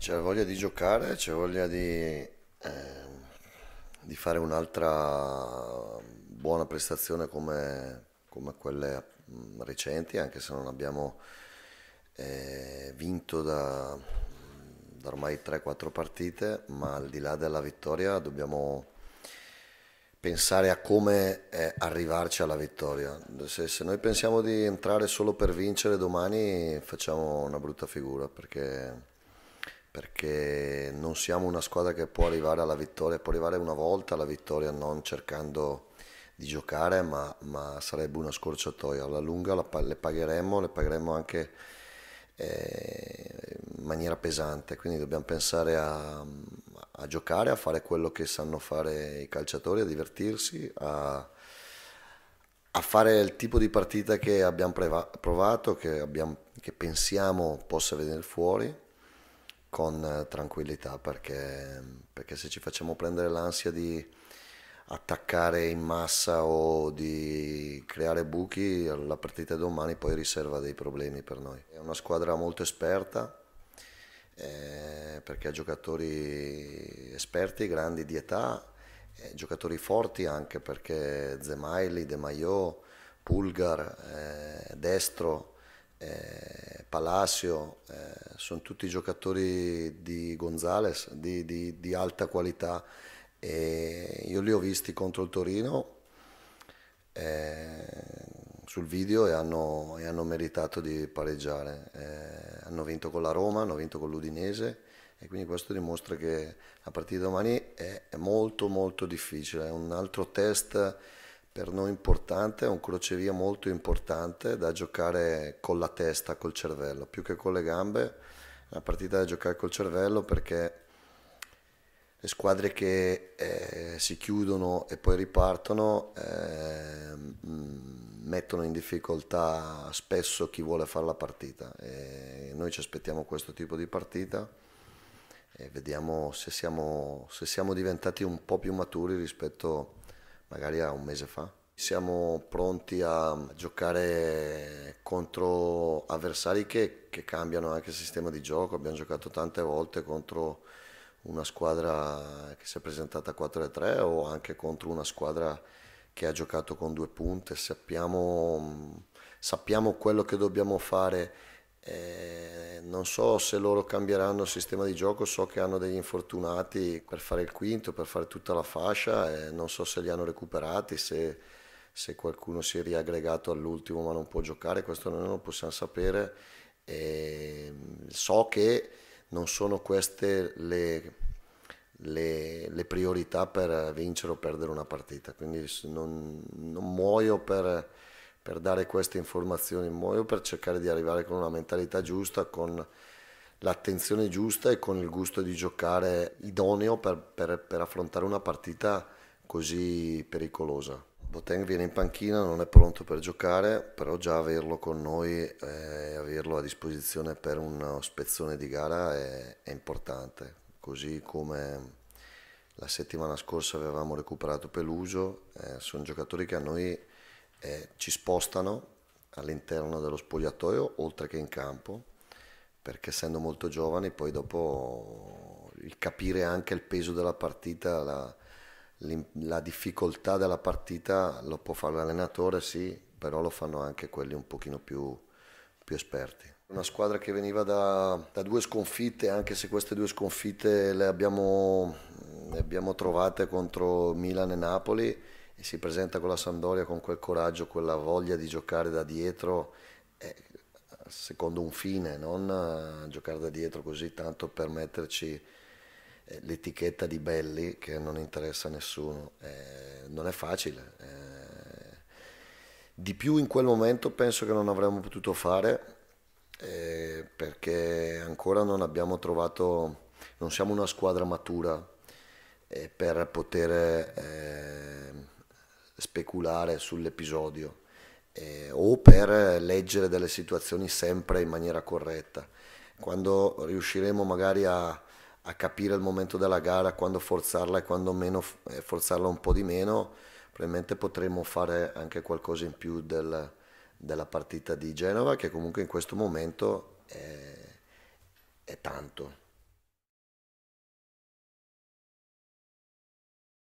c'è voglia di giocare, c'è voglia di, eh, di fare un'altra buona prestazione come, come, quelle recenti, anche se non abbiamo eh, vinto da, da ormai 3-4 partite, ma al di là della vittoria dobbiamo pensare a come eh, arrivarci alla vittoria. Se, se, noi pensiamo di entrare solo per vincere domani facciamo una brutta figura perché perché non siamo una squadra che può arrivare alla vittoria, può arrivare una volta alla vittoria non cercando di giocare, ma, ma sarebbe una scorciatoia. Alla lunga la, le pagheremo, le pagheremo anche eh, in maniera pesante, quindi dobbiamo pensare a, a, giocare, a fare quello che sanno fare i calciatori, a divertirsi, a, a fare il tipo di partita che abbiamo preva- provato, che, abbiamo, che pensiamo possa venire fuori con eh, tranquillità perché, perché se ci facciamo prendere l'ansia di attaccare in massa o di creare buchi, la partita di domani poi riserva dei problemi per noi. È una squadra molto esperta eh, perché ha giocatori esperti, grandi di età, eh, giocatori forti anche perché Zemaili, De Maio, Pulgar, eh, Destro eh, Palacio, eh, sono tutti giocatori di Gonzales, di, di, di alta qualità. E io li ho visti contro il Torino eh, sul video e hanno, e hanno, meritato di pareggiare. Eh, hanno vinto con la Roma, hanno vinto con l'Udinese e quindi questo dimostra che la partita di domani è, è molto molto difficile, è un altro test per noi importante, è un crocevia molto importante da giocare con la testa, col cervello, più che con le gambe, è una partita da giocare col cervello perché le squadre che eh, si chiudono e poi ripartono eh, mettono in difficoltà spesso chi vuole fare la partita e noi ci aspettiamo questo tipo di partita e vediamo se siamo, se siamo diventati un po' più maturi rispetto a magari a un mese fa. Siamo pronti a giocare contro avversari che, che cambiano anche il sistema di gioco. Abbiamo giocato tante volte contro una squadra che si è presentata 4-3 o anche contro una squadra che ha giocato con due punte, sappiamo, mm, sappiamo quello che dobbiamo fare eh, non so se loro cambieranno il sistema di gioco, so che hanno degli infortunati per fare il quinto, per fare tutta la fascia, eh, non so se li hanno recuperati, se, se qualcuno si è riaggregato all'ultimo ma non può giocare, questo noi non lo possiamo sapere. E mm, so che non sono queste le, le, le, priorità per vincere o perdere una partita, quindi non, non muoio per per dare queste informazioni in modo per cercare di arrivare con una mentalità giusta, con l'attenzione giusta e con il gusto di giocare idoneo per, per, per affrontare una partita così pericolosa. Boteng viene in panchina, non è pronto per giocare, però già averlo con noi e eh, averlo a disposizione per uno spezzone di gara è, è importante, così come la settimana scorsa avevamo recuperato Peluso, eh, sono giocatori che a noi eh, ci spostano all'interno dello spogliatoio oltre che in campo perché essendo molto giovani poi dopo il capire anche il peso della partita, la, la difficoltà della partita lo può fare l'allenatore sì, però lo fanno anche quelli un pochino più, più esperti. Una squadra che veniva da, da, due sconfitte, anche se queste due sconfitte le abbiamo, le abbiamo trovate contro Milan e Napoli, e si presenta con la Sandoria con quel coraggio, quella voglia di giocare da dietro eh, secondo un fine, non eh, giocare da dietro così tanto per metterci eh, l'etichetta di belli che non interessa a nessuno. Eh, non è facile. Eh. Di più in quel momento penso che non avremmo potuto fare eh, perché ancora non abbiamo trovato, non siamo una squadra matura eh, per poter eh, speculare sull'episodio eh, o per leggere delle situazioni sempre in maniera corretta. Quando riusciremo magari a, a capire il momento della gara, quando forzarla e quando meno, eh, forzarla un po' di meno, probabilmente potremo fare anche qualcosa in più del, della partita di Genova che comunque in questo momento è, è tanto.